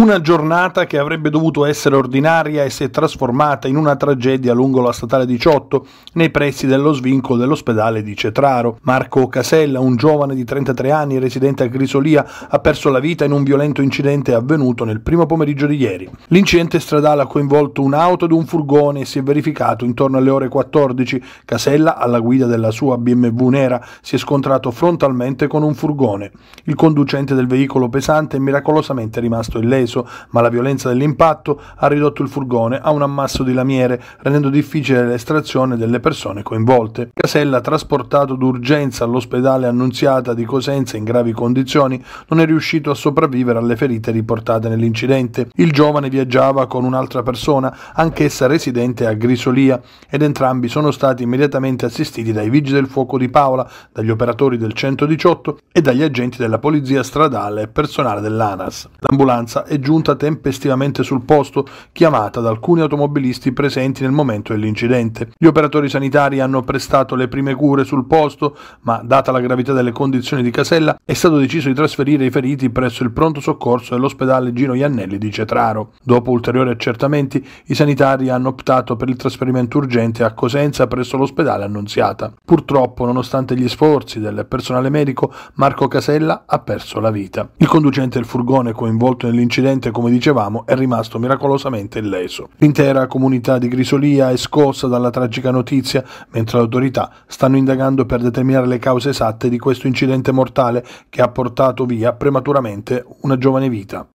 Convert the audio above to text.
Una giornata che avrebbe dovuto essere ordinaria e si è trasformata in una tragedia lungo la statale 18, nei pressi dello svincolo dell'ospedale di Cetraro. Marco Casella, un giovane di 33 anni residente a Grisolia, ha perso la vita in un violento incidente avvenuto nel primo pomeriggio di ieri. L'incidente stradale ha coinvolto un'auto ed un furgone e si è verificato intorno alle ore 14. Casella, alla guida della sua BMW nera, si è scontrato frontalmente con un furgone. Il conducente del veicolo pesante è miracolosamente rimasto illeso peso, ma la violenza dell'impatto ha ridotto il furgone a un ammasso di lamiere, rendendo difficile l'estrazione delle persone coinvolte. Casella, trasportato d'urgenza all'ospedale Annunziata di Cosenza in gravi condizioni, non è riuscito a sopravvivere alle ferite riportate nell'incidente. Il giovane viaggiava con un'altra persona, anch'essa residente a Grisolia, ed entrambi sono stati immediatamente assistiti dai vigili del fuoco di Paola, dagli operatori del 118 e dagli agenti della polizia stradale e personale dell'ANAS. L'ambulanza è giunta tempestivamente sul posto, chiamata da alcuni automobilisti presenti nel momento dell'incidente. Gli operatori sanitari hanno prestato le prime cure sul posto, ma data la gravità delle condizioni di Casella, è stato deciso di trasferire i feriti presso il pronto soccorso dell'ospedale Gino Iannelli di Cetraro. Dopo ulteriori accertamenti, i sanitari hanno optato per il trasferimento urgente a Cosenza presso l'ospedale Annunziata. Purtroppo, nonostante gli sforzi del personale medico, Marco Casella ha perso la vita. Il conducente del furgone coinvolto nell'incidente incidente, come dicevamo, è rimasto miracolosamente illeso. L'intera comunità di Grisolia è scossa dalla tragica notizia, mentre le autorità stanno indagando per determinare le cause esatte di questo incidente mortale che ha portato via prematuramente una giovane vita.